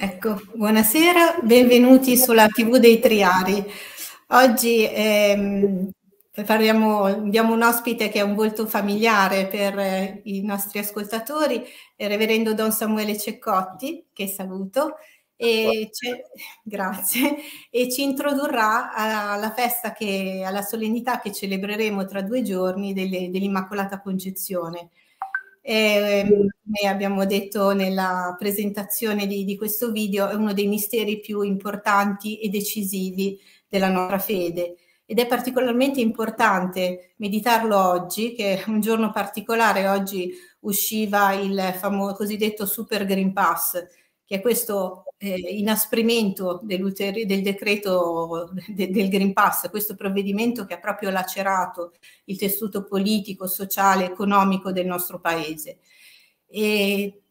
Ecco, buonasera, benvenuti sulla TV dei Triari. Oggi ehm, parliamo, abbiamo un ospite che è un volto familiare per eh, i nostri ascoltatori, il reverendo Don Samuele Ceccotti, che saluto, e grazie, e ci introdurrà alla festa, che, alla solennità che celebreremo tra due giorni delle, dell'Immacolata Concezione. Ehm, come abbiamo detto nella presentazione di, di questo video, è uno dei misteri più importanti e decisivi della nostra fede ed è particolarmente importante meditarlo oggi, che è un giorno particolare, oggi usciva il famoso cosiddetto Super Green Pass, che è questo eh, inasprimento del decreto de, del Green Pass, questo provvedimento che ha proprio lacerato il tessuto politico, sociale, economico del nostro paese. E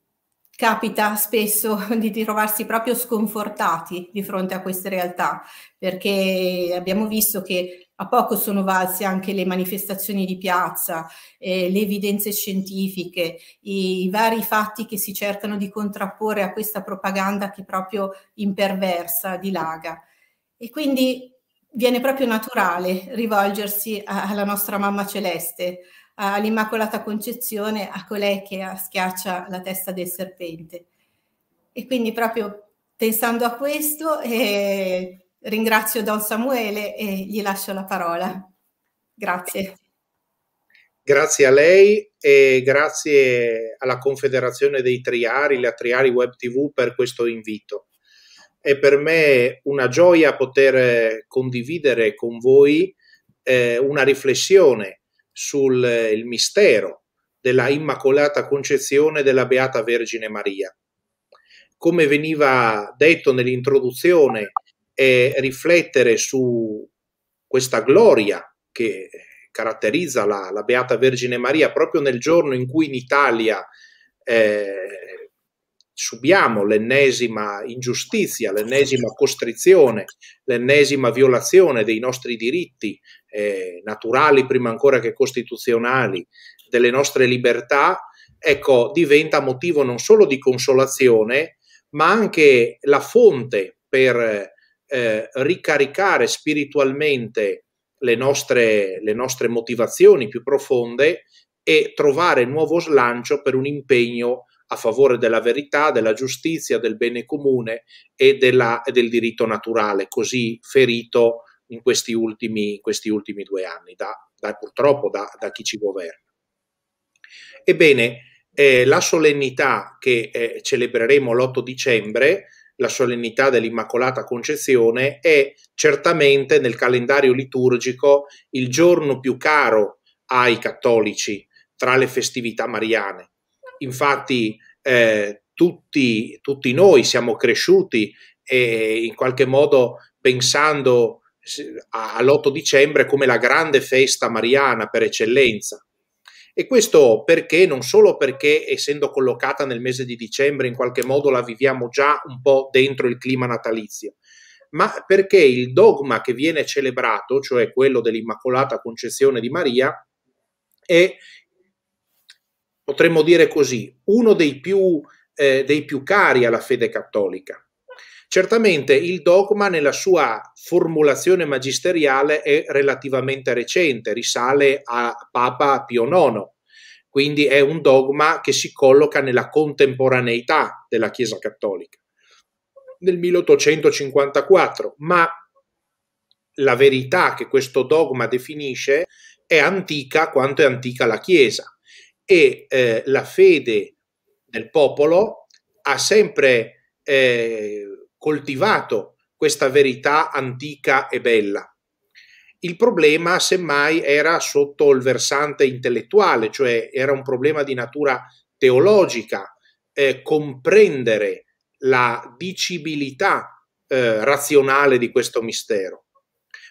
capita spesso di trovarsi proprio sconfortati di fronte a queste realtà, perché abbiamo visto che a poco sono valse anche le manifestazioni di piazza, eh, le evidenze scientifiche, i, i, vari fatti che si cercano di contrapporre a questa propaganda che proprio imperversa dilaga. E quindi viene proprio naturale rivolgersi a, alla nostra mamma celeste, all'Immacolata Concezione, a colei che schiaccia la testa del serpente. E quindi proprio pensando a questo... Eh, Ringrazio Don Samuele e gli lascio la parola. Grazie. Grazie a lei e grazie alla Confederazione dei Triari, la Triari Web TV, per questo invito. È per me una gioia poter condividere con voi eh, una riflessione sul eh, mistero della Immacolata Concezione della Beata Vergine Maria. Come veniva detto nell'introduzione e riflettere su questa gloria che caratterizza la, la Beata Vergine Maria proprio nel giorno in cui in Italia eh, subiamo l'ennesima ingiustizia, l'ennesima costrizione, l'ennesima violazione dei nostri diritti eh, naturali prima ancora che costituzionali, delle nostre libertà, ecco, diventa motivo non solo di consolazione, ma anche la fonte per eh, ricaricare spiritualmente le nostre, le nostre motivazioni più profonde e trovare nuovo slancio per un impegno a favore della verità, della giustizia, del bene comune e, della, e del diritto naturale, così ferito in questi ultimi, questi ultimi due anni, da, da, purtroppo da, da, chi ci governa. Ebbene, eh, la solennità che eh, celebreremo l'8 dicembre la solennità dell'Immacolata Concezione è certamente nel calendario liturgico il giorno più caro ai cattolici tra le festività mariane. Infatti eh, tutti, tutti, noi siamo cresciuti eh, in qualche modo pensando all'8 dicembre come la grande festa mariana per eccellenza e questo perché? Non solo perché essendo collocata nel mese di dicembre in qualche modo la viviamo già un po' dentro il clima natalizio, ma perché il dogma che viene celebrato, cioè quello dell'Immacolata Concezione di Maria, è, potremmo dire così, uno dei più, eh, dei più cari alla fede cattolica. Certamente il dogma nella sua formulazione magisteriale è relativamente recente, risale a Papa Pio IX, quindi è un dogma che si colloca nella contemporaneità della Chiesa Cattolica, nel 1854, ma la verità che questo dogma definisce è antica quanto è antica la Chiesa e eh, la fede del popolo ha sempre eh, coltivato questa verità antica e bella. Il problema, semmai, era sotto il versante intellettuale, cioè era un problema di natura teologica, eh, comprendere la dicibilità eh, razionale di questo mistero.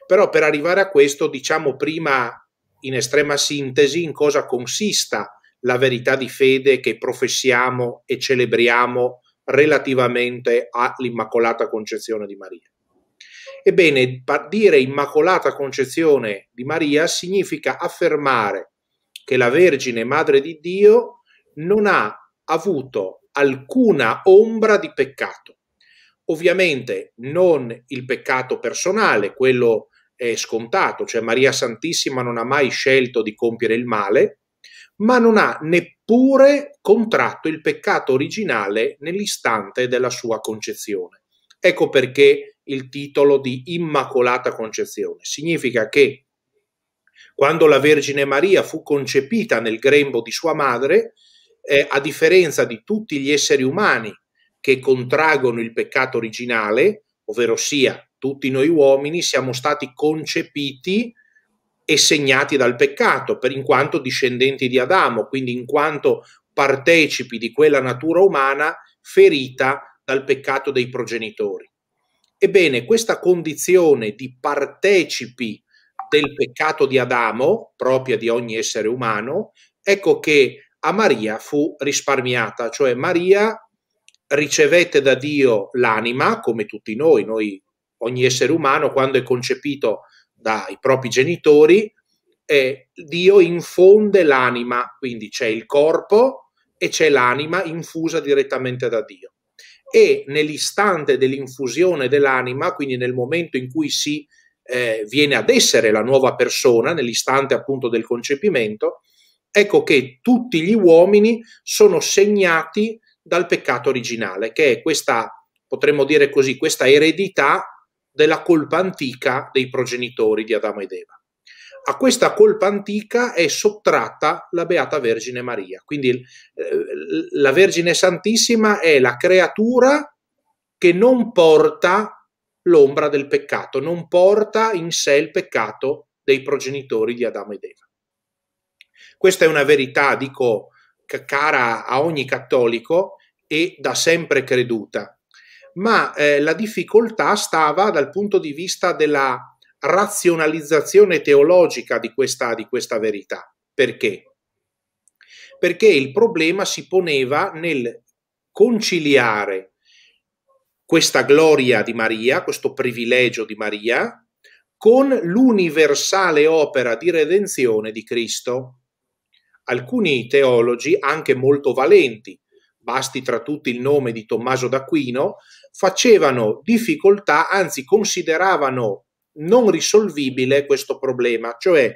Però per arrivare a questo diciamo prima in estrema sintesi in cosa consista la verità di fede che professiamo e celebriamo relativamente all'Immacolata Concezione di Maria. Ebbene, dire Immacolata Concezione di Maria significa affermare che la Vergine Madre di Dio non ha avuto alcuna ombra di peccato. Ovviamente non il peccato personale, quello è scontato, cioè Maria Santissima non ha mai scelto di compiere il male, ma non ha neppure contratto il peccato originale nell'istante della sua concezione. Ecco perché il titolo di Immacolata Concezione significa che quando la Vergine Maria fu concepita nel grembo di sua madre, eh, a differenza di tutti gli esseri umani che contraggono il peccato originale, ovvero sia tutti noi uomini siamo stati concepiti e segnati dal peccato, per in quanto discendenti di Adamo, quindi in quanto partecipi di quella natura umana ferita dal peccato dei progenitori. Ebbene, questa condizione di partecipi del peccato di Adamo, propria di ogni essere umano, ecco che a Maria fu risparmiata, cioè Maria ricevette da Dio l'anima, come tutti noi, noi ogni essere umano quando è concepito dai propri genitori, eh, Dio infonde l'anima, quindi c'è il corpo e c'è l'anima infusa direttamente da Dio. E nell'istante dell'infusione dell'anima, quindi nel momento in cui si eh, viene ad essere la nuova persona, nell'istante appunto del concepimento, ecco che tutti gli uomini sono segnati dal peccato originale, che è questa, potremmo dire così, questa eredità della colpa antica dei progenitori di Adamo ed Eva. A questa colpa antica è sottratta la Beata Vergine Maria. Quindi eh, la Vergine Santissima è la creatura che non porta l'ombra del peccato, non porta in sé il peccato dei progenitori di Adamo ed Eva. Questa è una verità, dico, cara a ogni cattolico e da sempre creduta ma eh, la difficoltà stava dal punto di vista della razionalizzazione teologica di questa, di questa verità. Perché? Perché il problema si poneva nel conciliare questa gloria di Maria, questo privilegio di Maria, con l'universale opera di redenzione di Cristo. Alcuni teologi, anche molto valenti, basti tra tutti il nome di Tommaso d'Aquino, facevano difficoltà, anzi consideravano non risolvibile questo problema, cioè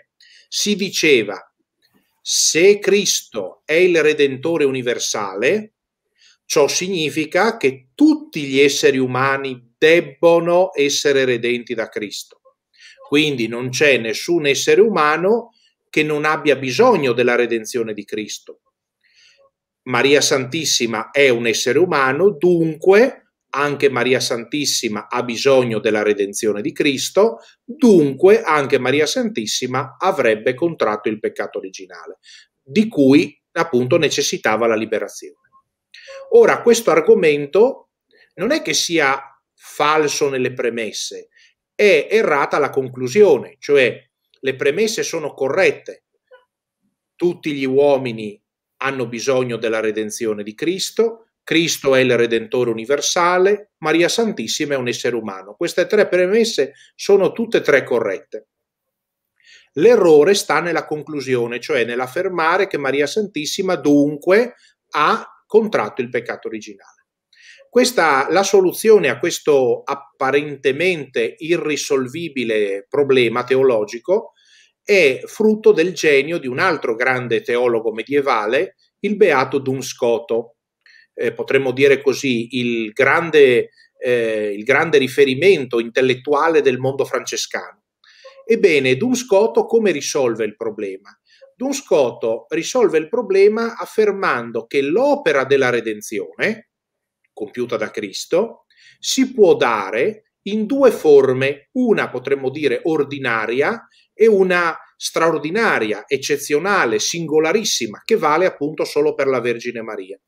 si diceva se Cristo è il Redentore universale, ciò significa che tutti gli esseri umani debbono essere redenti da Cristo. Quindi non c'è nessun essere umano che non abbia bisogno della redenzione di Cristo. Maria Santissima è un essere umano, dunque anche Maria Santissima ha bisogno della redenzione di Cristo, dunque anche Maria Santissima avrebbe contratto il peccato originale, di cui appunto necessitava la liberazione. Ora, questo argomento non è che sia falso nelle premesse, è errata la conclusione, cioè le premesse sono corrette. Tutti gli uomini hanno bisogno della redenzione di Cristo, Cristo è il Redentore universale, Maria Santissima è un essere umano. Queste tre premesse sono tutte e tre corrette. L'errore sta nella conclusione, cioè nell'affermare che Maria Santissima dunque ha contratto il peccato originale. Questa, la soluzione a questo apparentemente irrisolvibile problema teologico è frutto del genio di un altro grande teologo medievale, il beato Dunscoto, eh, potremmo dire così, il grande, eh, il grande riferimento intellettuale del mondo francescano. Ebbene, Dun Scoto come risolve il problema? Dun Scoto risolve il problema affermando che l'opera della redenzione, compiuta da Cristo, si può dare in due forme, una potremmo dire ordinaria e una straordinaria, eccezionale, singolarissima, che vale appunto solo per la Vergine Maria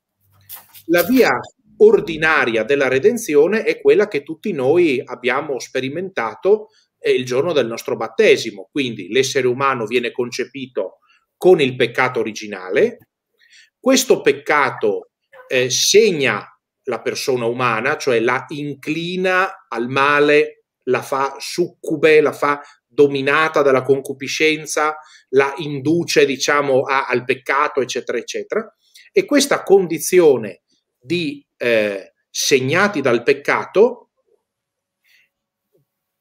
la via ordinaria della redenzione è quella che tutti noi abbiamo sperimentato eh, il giorno del nostro battesimo, quindi l'essere umano viene concepito con il peccato originale, questo peccato eh, segna la persona umana, cioè la inclina al male, la fa succube, la fa dominata dalla concupiscenza, la induce diciamo a, al peccato, eccetera, eccetera. E questa condizione di eh, segnati dal peccato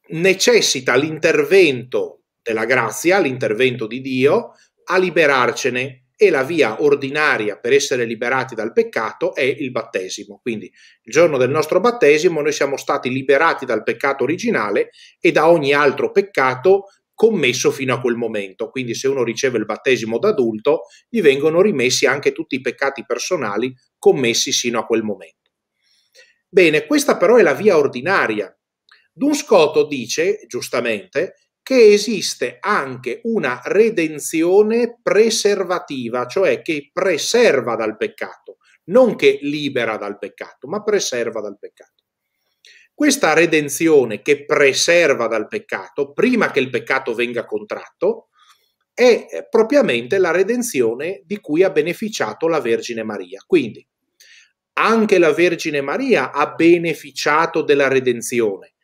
necessita l'intervento della grazia, l'intervento di Dio a liberarcene e la via ordinaria per essere liberati dal peccato è il battesimo. Quindi il giorno del nostro battesimo noi siamo stati liberati dal peccato originale e da ogni altro peccato commesso fino a quel momento. Quindi se uno riceve il battesimo da adulto, gli vengono rimessi anche tutti i peccati personali commessi sino a quel momento. Bene, questa però è la via ordinaria. Dunscoto dice, giustamente, che esiste anche una redenzione preservativa, cioè che preserva dal peccato, non che libera dal peccato, ma preserva dal peccato. Questa redenzione che preserva dal peccato, prima che il peccato venga contratto, è propriamente la redenzione di cui ha beneficiato la Vergine Maria. Quindi anche la Vergine Maria ha beneficiato della redenzione,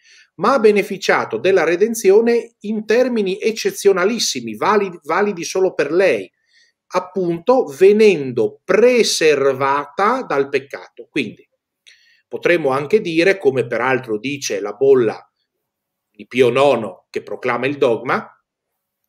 ma ha beneficiato della redenzione in termini eccezionalissimi, validi, validi solo per lei, appunto venendo preservata dal peccato. Quindi Potremmo anche dire, come peraltro dice la bolla di Pio IX che proclama il dogma,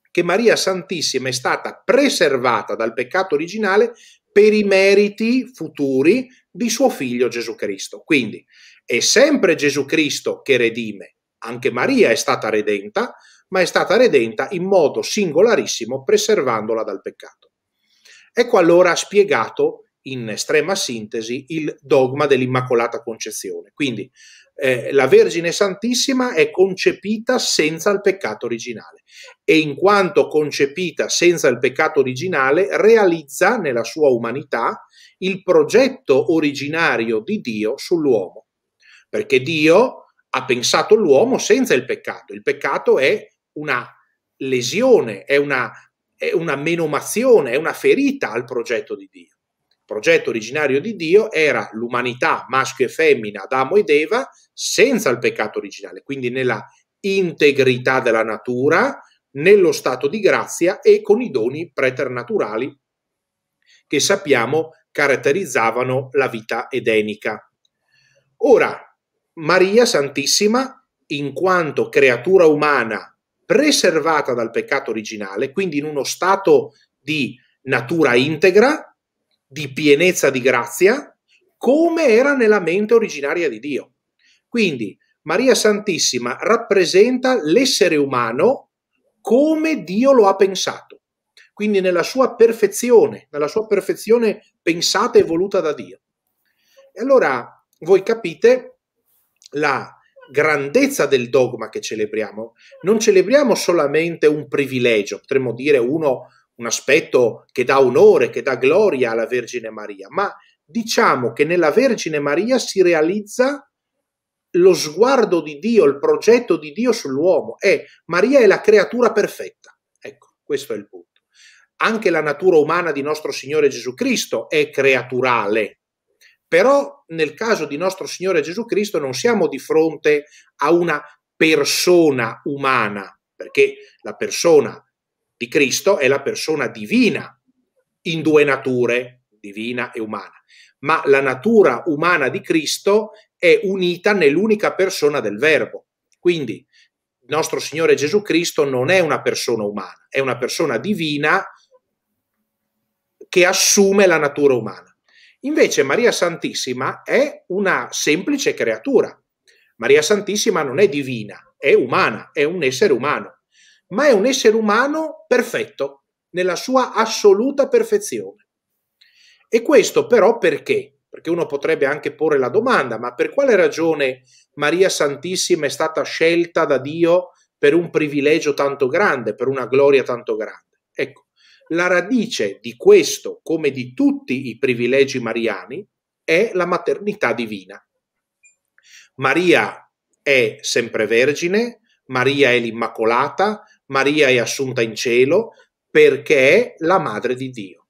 che Maria Santissima è stata preservata dal peccato originale per i meriti futuri di suo figlio Gesù Cristo. Quindi è sempre Gesù Cristo che redime, anche Maria è stata redenta, ma è stata redenta in modo singolarissimo preservandola dal peccato. Ecco allora spiegato in estrema sintesi il dogma dell'Immacolata Concezione. Quindi eh, la Vergine Santissima è concepita senza il peccato originale e in quanto concepita senza il peccato originale realizza nella sua umanità il progetto originario di Dio sull'uomo, perché Dio ha pensato l'uomo senza il peccato. Il peccato è una lesione, è una, è una menomazione, è una ferita al progetto di Dio progetto originario di Dio era l'umanità maschio e femmina, Adamo ed Eva, senza il peccato originale, quindi nella integrità della natura, nello stato di grazia e con i doni preternaturali che sappiamo caratterizzavano la vita edenica. Ora, Maria Santissima, in quanto creatura umana preservata dal peccato originale, quindi in uno stato di natura integra, di pienezza di grazia come era nella mente originaria di Dio. Quindi Maria Santissima rappresenta l'essere umano come Dio lo ha pensato, quindi nella sua perfezione, nella sua perfezione pensata e voluta da Dio. E allora voi capite la grandezza del dogma che celebriamo. Non celebriamo solamente un privilegio, potremmo dire uno un aspetto che dà onore, che dà gloria alla Vergine Maria, ma diciamo che nella Vergine Maria si realizza lo sguardo di Dio, il progetto di Dio sull'uomo. È Maria è la creatura perfetta. Ecco, questo è il punto. Anche la natura umana di nostro Signore Gesù Cristo è creaturale. Però nel caso di nostro Signore Gesù Cristo non siamo di fronte a una persona umana, perché la persona di Cristo è la persona divina in due nature, divina e umana, ma la natura umana di Cristo è unita nell'unica persona del Verbo. Quindi il nostro Signore Gesù Cristo non è una persona umana, è una persona divina che assume la natura umana. Invece Maria Santissima è una semplice creatura. Maria Santissima non è divina, è umana, è un essere umano ma è un essere umano perfetto, nella sua assoluta perfezione. E questo però perché? Perché uno potrebbe anche porre la domanda, ma per quale ragione Maria Santissima è stata scelta da Dio per un privilegio tanto grande, per una gloria tanto grande? Ecco, la radice di questo, come di tutti i privilegi mariani, è la maternità divina. Maria è sempre vergine, Maria è l'Immacolata, Maria è assunta in cielo perché è la madre di Dio.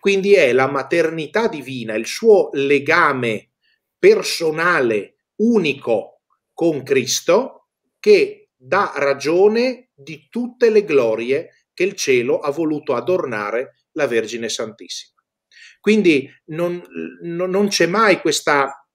Quindi è la maternità divina, il suo legame personale, unico con Cristo, che dà ragione di tutte le glorie che il cielo ha voluto adornare la Vergine Santissima. Quindi non, non c'è mai questa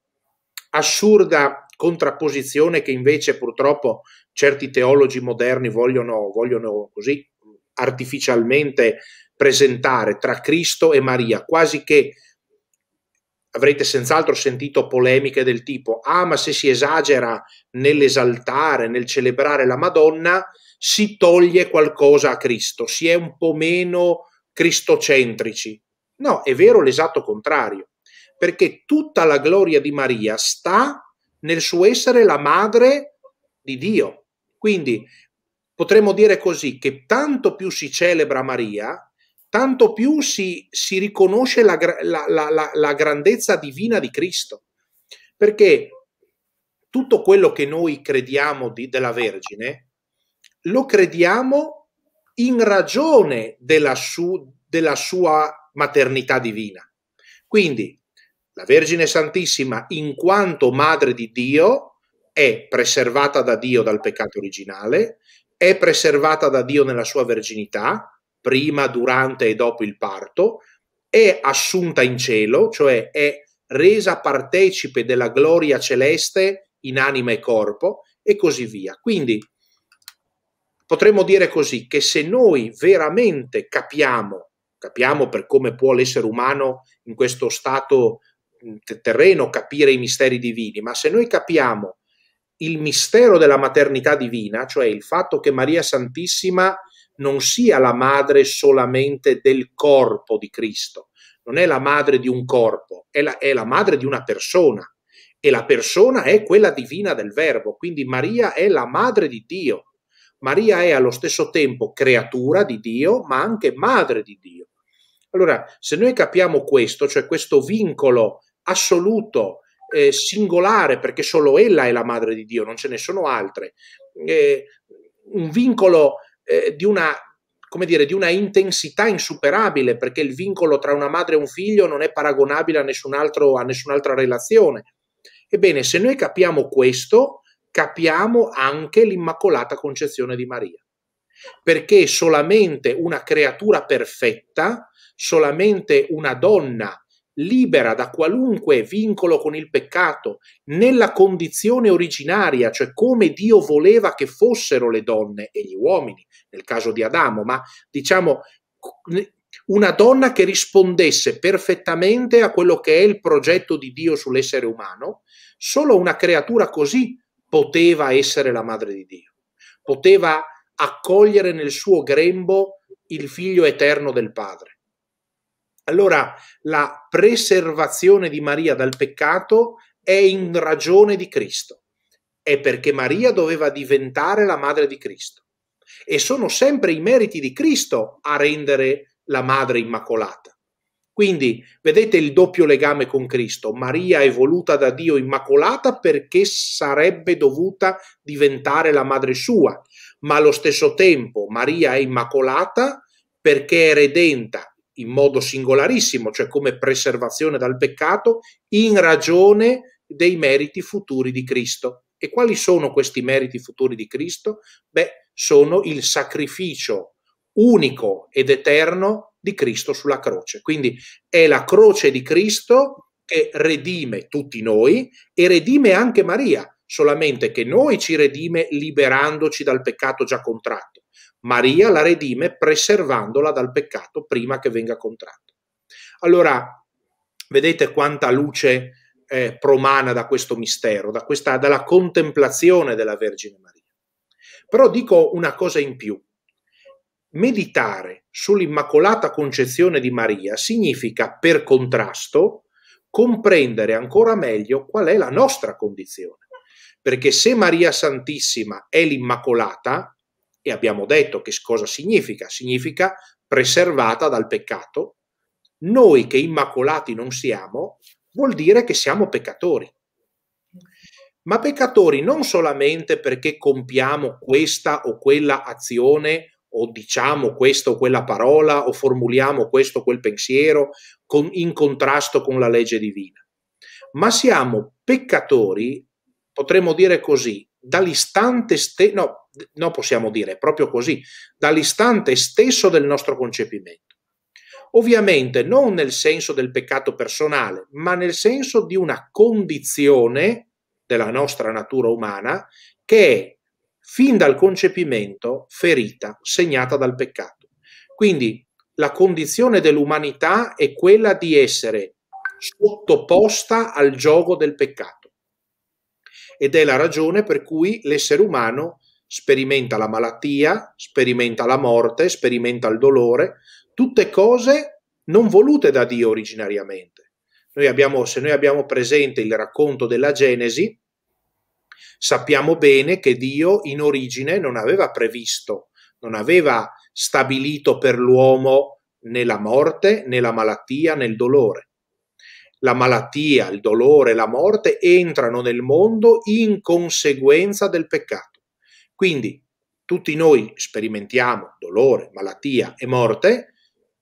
assurda contrapposizione che invece purtroppo certi teologi moderni vogliono, vogliono così artificialmente presentare tra Cristo e Maria, quasi che avrete senz'altro sentito polemiche del tipo ah ma se si esagera nell'esaltare, nel celebrare la Madonna, si toglie qualcosa a Cristo, si è un po' meno cristocentrici. No, è vero l'esatto contrario, perché tutta la gloria di Maria sta nel suo essere la madre di Dio. Quindi potremmo dire così che tanto più si celebra Maria, tanto più si, si riconosce la, la, la, la, grandezza divina di Cristo. Perché tutto quello che noi crediamo di, della Vergine lo crediamo in ragione della, su, della sua maternità divina. Quindi la Vergine Santissima, in quanto madre di Dio, è preservata da Dio dal peccato originale, è preservata da Dio nella sua verginità, prima, durante e dopo il parto, è assunta in cielo, cioè è resa partecipe della gloria celeste in anima e corpo e così via. Quindi potremmo dire così che se noi veramente capiamo, capiamo per come può l'essere umano in questo stato terreno capire i misteri divini, ma se noi capiamo il mistero della maternità divina, cioè il fatto che Maria Santissima non sia la madre solamente del corpo di Cristo, non è la madre di un corpo, è la, è la madre di una persona e la persona è quella divina del Verbo, quindi Maria è la madre di Dio. Maria è allo stesso tempo creatura di Dio, ma anche madre di Dio. Allora, se noi capiamo questo, cioè questo vincolo assoluto, eh, singolare, perché solo ella è la madre di Dio, non ce ne sono altre. Eh, un vincolo eh, di una come dire, di una intensità insuperabile, perché il vincolo tra una madre e un figlio non è paragonabile a, nessun altro, a nessun'altra relazione. Ebbene, se noi capiamo questo, capiamo anche l'Immacolata Concezione di Maria, perché solamente una creatura perfetta, solamente una donna libera da qualunque vincolo con il peccato, nella condizione originaria, cioè come Dio voleva che fossero le donne e gli uomini, nel caso di Adamo, ma diciamo una donna che rispondesse perfettamente a quello che è il progetto di Dio sull'essere umano, solo una creatura così poteva essere la madre di Dio, poteva accogliere nel suo grembo il figlio eterno del Padre allora la preservazione di Maria dal peccato è in ragione di Cristo, è perché Maria doveva diventare la madre di Cristo e sono sempre i meriti di Cristo a rendere la madre immacolata. Quindi vedete il doppio legame con Cristo. Maria è voluta da Dio immacolata perché sarebbe dovuta diventare la madre sua, ma allo stesso tempo Maria è immacolata perché è redenta in modo singolarissimo, cioè come preservazione dal peccato, in ragione dei meriti futuri di Cristo. E quali sono questi meriti futuri di Cristo? Beh, sono il sacrificio unico ed eterno di Cristo sulla croce. Quindi è la croce di Cristo che redime tutti noi e redime anche Maria, solamente che noi ci redime liberandoci dal peccato già contratto. Maria la redime preservandola dal peccato prima che venga contratto. Allora, vedete quanta luce eh, promana da questo mistero, da questa, dalla contemplazione della Vergine Maria. Però dico una cosa in più. Meditare sull'Immacolata Concezione di Maria significa, per contrasto, comprendere ancora meglio qual è la nostra condizione perché se Maria Santissima è l'Immacolata, e abbiamo detto che cosa significa, significa preservata dal peccato, noi che immacolati non siamo, vuol dire che siamo peccatori. Ma peccatori non solamente perché compiamo questa o quella azione o diciamo questa o quella parola o formuliamo questo o quel pensiero con, in contrasto con la legge divina, ma siamo peccatori potremmo dire così, dall'istante stesso, no, no, possiamo dire proprio così, dall'istante stesso del nostro concepimento. Ovviamente non nel senso del peccato personale, ma nel senso di una condizione della nostra natura umana che è fin dal concepimento ferita, segnata dal peccato. Quindi la condizione dell'umanità è quella di essere sottoposta al gioco del peccato ed è la ragione per cui l'essere umano sperimenta la malattia, sperimenta la morte, sperimenta il dolore, tutte cose non volute da Dio originariamente. Noi abbiamo, se noi abbiamo presente il racconto della Genesi, sappiamo bene che Dio in origine non aveva previsto, non aveva stabilito per l'uomo né la morte, né la malattia, né il dolore la malattia, il dolore, la morte entrano nel mondo in conseguenza del peccato. Quindi tutti noi sperimentiamo dolore, malattia e morte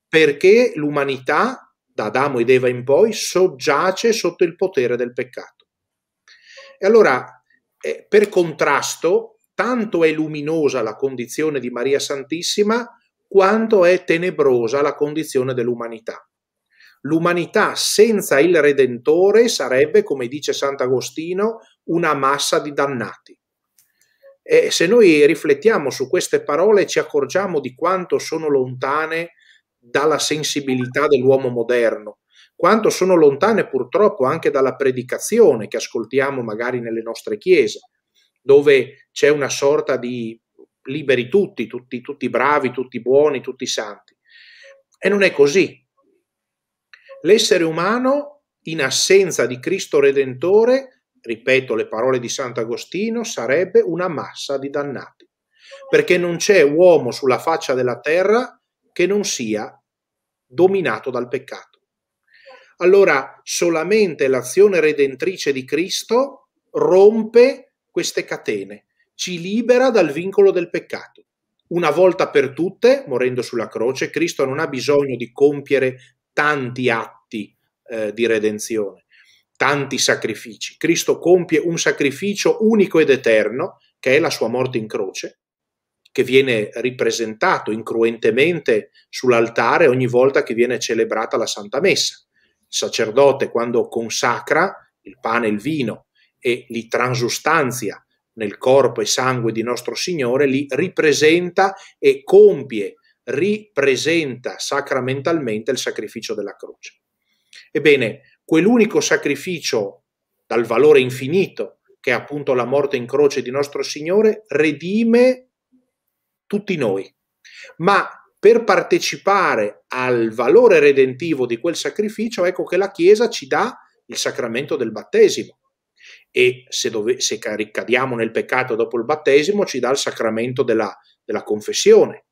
perché l'umanità, da Adamo ed Eva in poi, soggiace sotto il potere del peccato. E allora, eh, per contrasto, tanto è luminosa la condizione di Maria Santissima quanto è tenebrosa la condizione dell'umanità. L'umanità senza il Redentore sarebbe, come dice Sant'Agostino, una massa di dannati. E se noi riflettiamo su queste parole ci accorgiamo di quanto sono lontane dalla sensibilità dell'uomo moderno, quanto sono lontane purtroppo anche dalla predicazione che ascoltiamo magari nelle nostre chiese, dove c'è una sorta di liberi tutti, tutti, tutti bravi, tutti buoni, tutti santi. E non è così l'essere umano in assenza di Cristo Redentore, ripeto le parole di Sant'Agostino, sarebbe una massa di dannati, perché non c'è uomo sulla faccia della terra che non sia dominato dal peccato. Allora solamente l'azione redentrice di Cristo rompe queste catene, ci libera dal vincolo del peccato. Una volta per tutte, morendo sulla croce, Cristo non ha bisogno di compiere tanti atti eh, di redenzione, tanti sacrifici. Cristo compie un sacrificio unico ed eterno, che è la sua morte in croce, che viene ripresentato incruentemente sull'altare ogni volta che viene celebrata la Santa Messa. Il sacerdote, quando consacra il pane e il vino e li transustanzia nel corpo e sangue di nostro Signore, li ripresenta e compie ripresenta sacramentalmente il sacrificio della croce. Ebbene, quell'unico sacrificio dal valore infinito, che è appunto la morte in croce di nostro Signore, redime tutti noi. Ma per partecipare al valore redentivo di quel sacrificio, ecco che la Chiesa ci dà il sacramento del battesimo. E se, dove, se ricadiamo nel peccato dopo il battesimo, ci dà il sacramento della, della confessione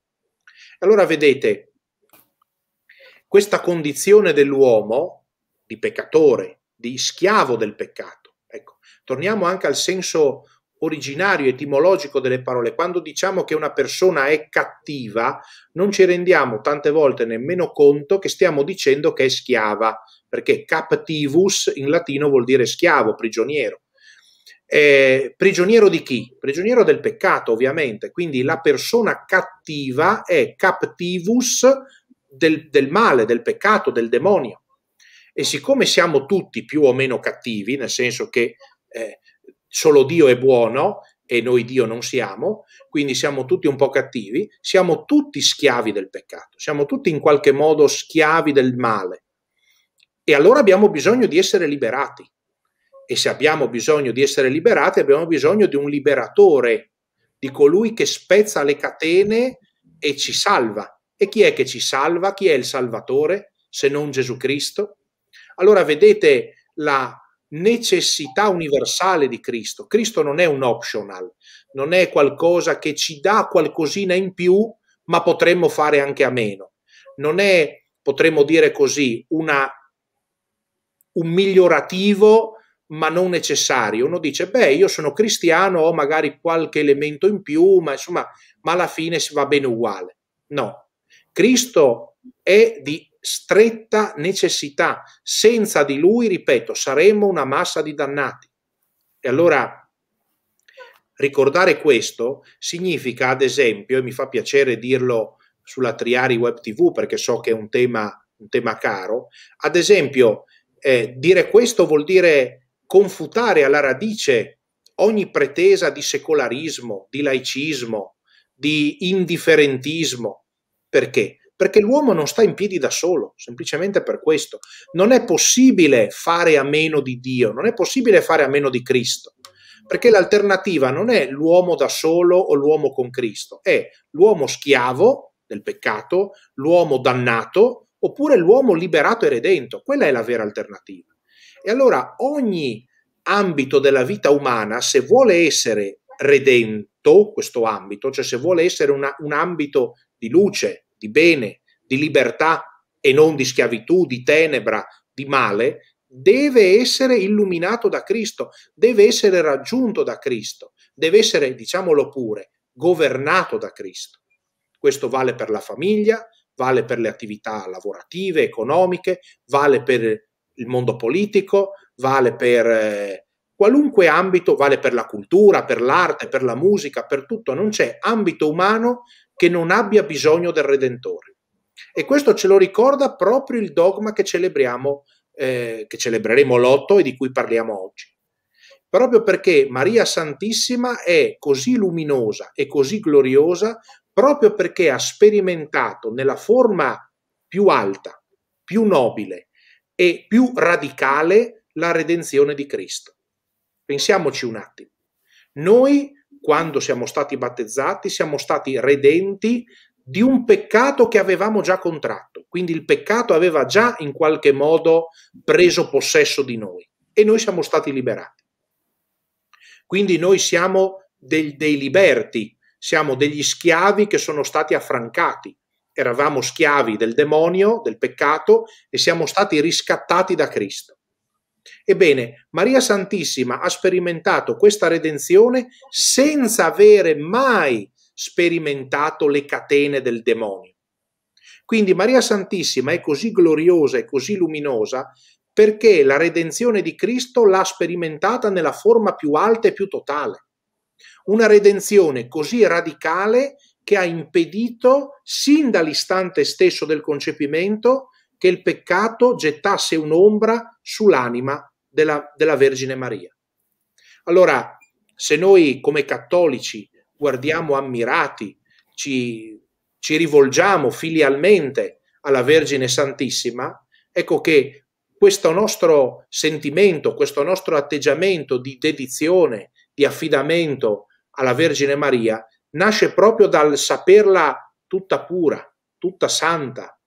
allora vedete, questa condizione dell'uomo, di peccatore, di schiavo del peccato, ecco, torniamo anche al senso originario, etimologico delle parole. Quando diciamo che una persona è cattiva, non ci rendiamo tante volte nemmeno conto che stiamo dicendo che è schiava, perché captivus in latino vuol dire schiavo, prigioniero. Eh, prigioniero di chi? Prigioniero del peccato, ovviamente. Quindi la persona cattiva è captivus del, del male, del peccato, del demonio. E siccome siamo tutti più o meno cattivi, nel senso che eh, solo Dio è buono e noi Dio non siamo, quindi siamo tutti un po' cattivi, siamo tutti schiavi del peccato, siamo tutti in qualche modo schiavi del male. E allora abbiamo bisogno di essere liberati e se abbiamo bisogno di essere liberati abbiamo bisogno di un liberatore, di colui che spezza le catene e ci salva. E chi è che ci salva? Chi è il Salvatore se non Gesù Cristo? Allora vedete la necessità universale di Cristo. Cristo non è un optional, non è qualcosa che ci dà qualcosina in più, ma potremmo fare anche a meno. Non è, potremmo dire così, una, un migliorativo ma non necessario. Uno dice, beh, io sono cristiano, ho magari qualche elemento in più, ma insomma, ma alla fine si va bene uguale. No, Cristo è di stretta necessità. Senza di lui, ripeto, saremmo una massa di dannati. E allora ricordare questo significa, ad esempio, e mi fa piacere dirlo sulla Triari Web TV perché so che è un tema, un tema caro, ad esempio, eh, dire questo vuol dire confutare alla radice ogni pretesa di secolarismo, di laicismo, di indifferentismo. Perché? Perché l'uomo non sta in piedi da solo, semplicemente per questo. Non è possibile fare a meno di Dio, non è possibile fare a meno di Cristo, perché l'alternativa non è l'uomo da solo o l'uomo con Cristo, è l'uomo schiavo del peccato, l'uomo dannato, oppure l'uomo liberato e redento. Quella è la vera alternativa. E allora ogni ambito della vita umana, se vuole essere redento, questo ambito, cioè se vuole essere una, un ambito di luce, di bene, di libertà e non di schiavitù, di tenebra, di male, deve essere illuminato da Cristo, deve essere raggiunto da Cristo, deve essere, diciamolo pure, governato da Cristo. Questo vale per la famiglia, vale per le attività lavorative, economiche, vale per il mondo politico, vale per eh, qualunque ambito, vale per la cultura, per l'arte, per la musica, per tutto, non c'è ambito umano che non abbia bisogno del Redentore. E questo ce lo ricorda proprio il dogma che celebriamo, eh, che celebreremo l'otto e di cui parliamo oggi. Proprio perché Maria Santissima è così luminosa e così gloriosa, proprio perché ha sperimentato nella forma più alta, più nobile, e più radicale la redenzione di Cristo. Pensiamoci un attimo. Noi, quando siamo stati battezzati, siamo stati redenti di un peccato che avevamo già contratto. Quindi il peccato aveva già in qualche modo preso possesso di noi e noi siamo stati liberati. Quindi noi siamo dei, dei liberti, siamo degli schiavi che sono stati affrancati eravamo schiavi del demonio, del peccato e siamo stati riscattati da Cristo. Ebbene, Maria Santissima ha sperimentato questa redenzione senza avere mai sperimentato le catene del demonio. Quindi Maria Santissima è così gloriosa e così luminosa perché la redenzione di Cristo l'ha sperimentata nella forma più alta e più totale. Una redenzione così radicale che ha impedito sin dall'istante stesso del concepimento che il peccato gettasse un'ombra sull'anima della, della Vergine Maria. Allora, se noi come cattolici guardiamo ammirati, ci, ci rivolgiamo filialmente alla Vergine Santissima, ecco che questo nostro sentimento, questo nostro atteggiamento di dedizione, di affidamento alla Vergine Maria nasce proprio dal saperla tutta pura, tutta santa,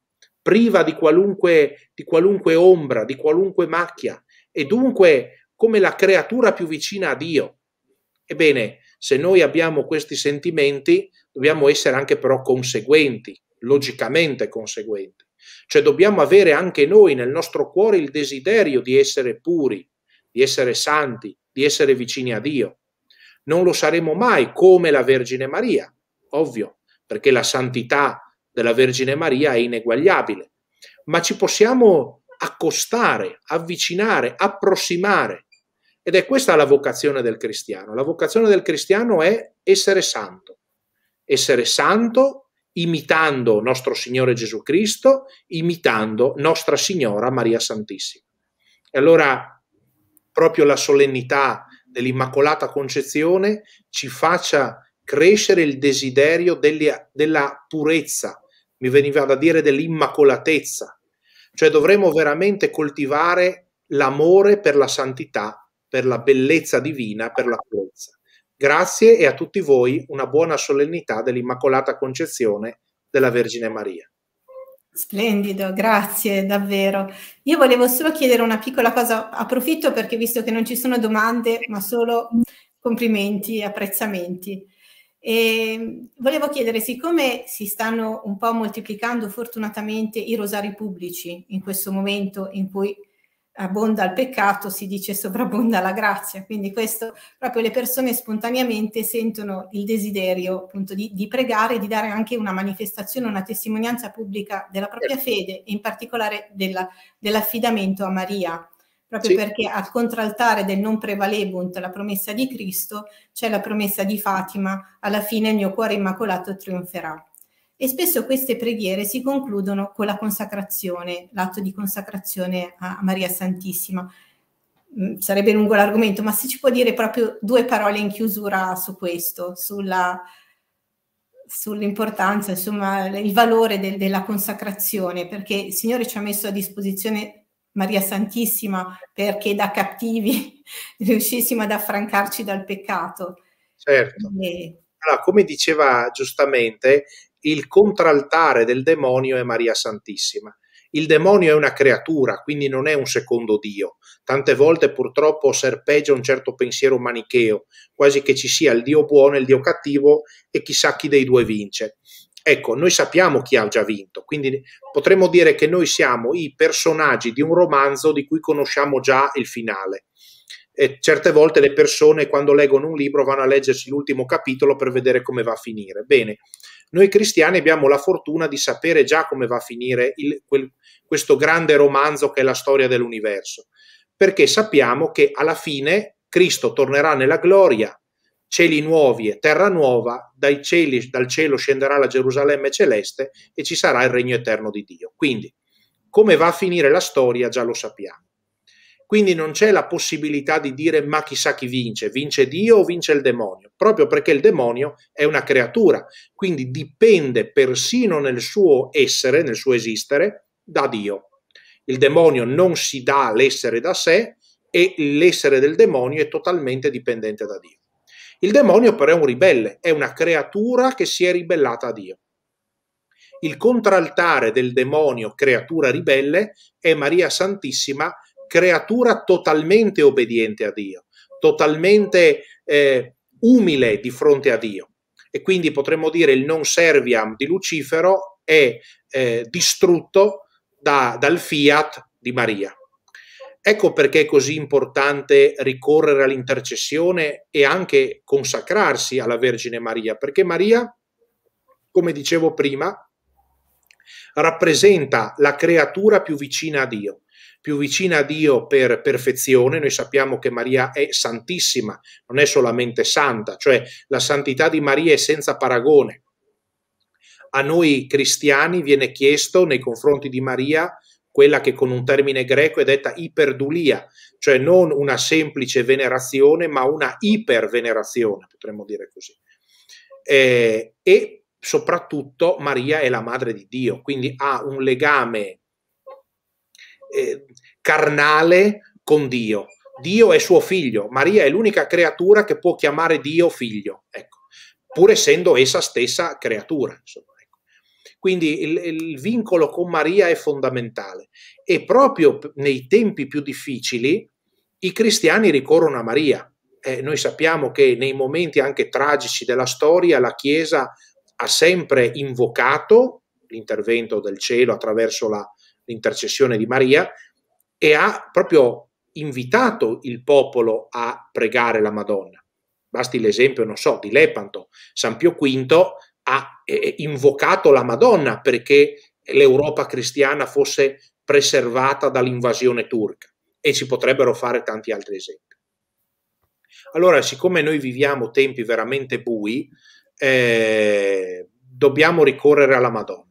priva di qualunque, di qualunque ombra, di qualunque macchia, e dunque come la creatura più vicina a Dio. Ebbene, se noi abbiamo questi sentimenti, dobbiamo essere anche però conseguenti, logicamente conseguenti. Cioè dobbiamo avere anche noi nel nostro cuore il desiderio di essere puri, di essere santi, di essere vicini a Dio non lo saremo mai come la Vergine Maria, ovvio, perché la santità della Vergine Maria è ineguagliabile, ma ci possiamo accostare, avvicinare, approssimare. Ed è questa la vocazione del cristiano. La vocazione del cristiano è essere santo, essere santo imitando nostro Signore Gesù Cristo, imitando Nostra Signora Maria Santissima. E allora proprio la solennità dell'Immacolata Concezione ci faccia crescere il desiderio delle, della purezza, mi veniva da dire dell'immacolatezza, cioè dovremmo veramente coltivare l'amore per la santità, per la bellezza divina, per la purezza. Grazie e a tutti voi una buona solennità dell'Immacolata Concezione della Vergine Maria. Splendido, grazie davvero. Io volevo solo chiedere una piccola cosa, approfitto perché visto che non ci sono domande, ma solo complimenti e apprezzamenti. E ehm, volevo chiedere, siccome si stanno un po' moltiplicando fortunatamente i rosari pubblici in questo momento in cui abbonda il peccato, si dice sovrabbonda la grazia. Quindi questo proprio le persone spontaneamente sentono il desiderio appunto di, di pregare, di dare anche una manifestazione, una testimonianza pubblica della propria certo. fede e in particolare della, dell'affidamento a Maria. Proprio sì. perché al contraltare del non prevalebunt la promessa di Cristo c'è la promessa di Fatima, alla fine il mio cuore immacolato trionferà e spesso queste preghiere si concludono con la consacrazione, l'atto di consacrazione a Maria Santissima. Mm, sarebbe lungo l'argomento, ma se ci può dire proprio due parole in chiusura su questo, sulla, sull'importanza, insomma, il valore del, della consacrazione, perché il Signore ci ha messo a disposizione Maria Santissima perché da cattivi riuscissimo ad affrancarci dal peccato. Certo. E... Allora, come diceva giustamente, il contraltare del demonio è Maria Santissima. Il demonio è una creatura, quindi non è un secondo Dio. Tante volte purtroppo serpeggia un certo pensiero manicheo, quasi che ci sia il Dio buono e il Dio cattivo e chissà chi dei due vince. Ecco, noi sappiamo chi ha già vinto, quindi potremmo dire che noi siamo i personaggi di un romanzo di cui conosciamo già il finale. E certe volte le persone quando leggono un libro vanno a leggersi l'ultimo capitolo per vedere come va a finire. Bene, noi cristiani abbiamo la fortuna di sapere già come va a finire il, quel, questo grande romanzo che è la storia dell'universo, perché sappiamo che alla fine Cristo tornerà nella gloria, cieli nuovi e terra nuova, cieli, dal cielo scenderà la Gerusalemme celeste e ci sarà il regno eterno di Dio. Quindi, come va a finire la storia già lo sappiamo. Quindi non c'è la possibilità di dire ma chissà chi vince, vince Dio o vince il demonio, proprio perché il demonio è una creatura, quindi dipende persino nel suo essere, nel suo esistere, da Dio. Il demonio non si dà l'essere da sé e l'essere del demonio è totalmente dipendente da Dio. Il demonio però è un ribelle, è una creatura che si è ribellata a Dio. Il contraltare del demonio creatura ribelle è Maria Santissima creatura totalmente obbediente a Dio, totalmente eh, umile di fronte a Dio. E quindi potremmo dire il non serviam di Lucifero è eh, distrutto da, dal fiat di Maria. Ecco perché è così importante ricorrere all'intercessione e anche consacrarsi alla Vergine Maria, perché Maria, come dicevo prima, rappresenta la creatura più vicina a Dio, più vicina a Dio per perfezione, noi sappiamo che Maria è santissima, non è solamente santa, cioè la santità di Maria è senza paragone. A noi cristiani viene chiesto nei confronti di Maria quella che con un termine greco è detta iperdulia, cioè non una semplice venerazione, ma una ipervenerazione, potremmo dire così. Eh, e soprattutto Maria è la madre di Dio, quindi ha un legame eh, carnale con Dio. Dio è suo figlio, Maria è l'unica creatura che può chiamare Dio figlio, ecco, pur essendo essa stessa creatura. Insomma, ecco. Quindi il, il vincolo con Maria è fondamentale e proprio nei tempi più difficili i cristiani ricorrono a Maria. Eh, noi sappiamo che nei momenti anche tragici della storia la Chiesa ha sempre invocato l'intervento del cielo attraverso la, l'intercessione di Maria, e ha proprio invitato il popolo a pregare la Madonna. Basti l'esempio, non so, di Lepanto. San Pio V ha eh, eh, invocato la Madonna perché l'Europa cristiana fosse preservata dall'invasione turca e si potrebbero fare tanti altri esempi. Allora, siccome noi viviamo tempi veramente bui, eh, dobbiamo ricorrere alla Madonna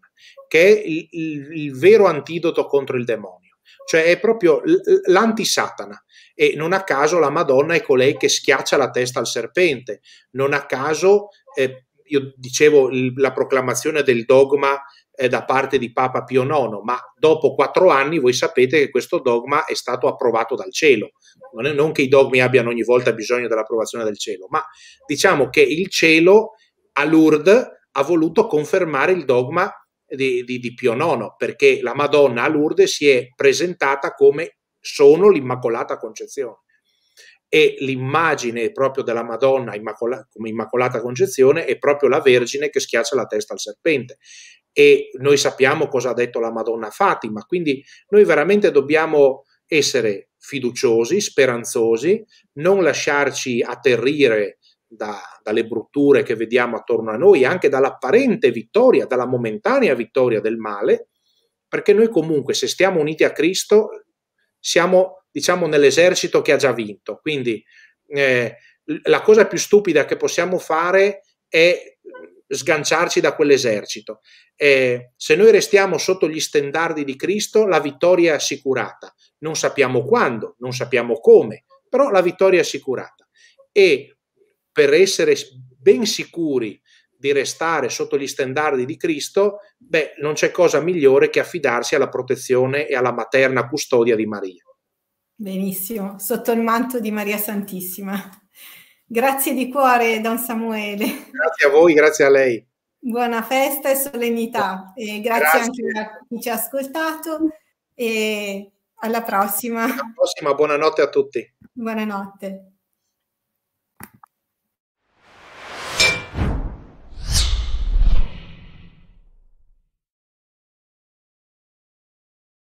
che è il, il, il vero antidoto contro il demonio, cioè è proprio l'antisatana e non a caso la Madonna è colei che schiaccia la testa al serpente, non a caso eh, io dicevo il, la proclamazione del dogma eh, da parte di Papa Pio IX, ma dopo quattro anni voi sapete che questo dogma è stato approvato dal cielo, non, è, non che i dogmi abbiano ogni volta bisogno dell'approvazione del cielo, ma diciamo che il cielo a Lourdes ha voluto confermare il dogma di, di, di Pio IX, perché la Madonna a Lourdes si è presentata come sono l'Immacolata Concezione e l'immagine proprio della Madonna immacola, come Immacolata Concezione è proprio la Vergine che schiaccia la testa al serpente. E noi sappiamo cosa ha detto la Madonna Fatima, quindi noi veramente dobbiamo essere fiduciosi, speranzosi, non lasciarci atterrire da, dalle brutture che vediamo attorno a noi, anche dall'apparente vittoria, dalla momentanea vittoria del male, perché noi comunque se stiamo uniti a Cristo siamo diciamo nell'esercito che ha già vinto. Quindi eh, la cosa più stupida che possiamo fare è sganciarci da quell'esercito. Eh, se noi restiamo sotto gli stendardi di Cristo, la vittoria è assicurata. Non sappiamo quando, non sappiamo come, però la vittoria è assicurata. E per essere ben sicuri di restare sotto gli standard di Cristo, beh, non c'è cosa migliore che affidarsi alla protezione e alla materna custodia di Maria. Benissimo, sotto il manto di Maria Santissima. Grazie di cuore, Don Samuele. Grazie a voi, grazie a lei. Buona festa e solennità. E grazie, grazie, anche a chi ci ha ascoltato e alla prossima. Alla prossima, buonanotte a tutti. Buonanotte.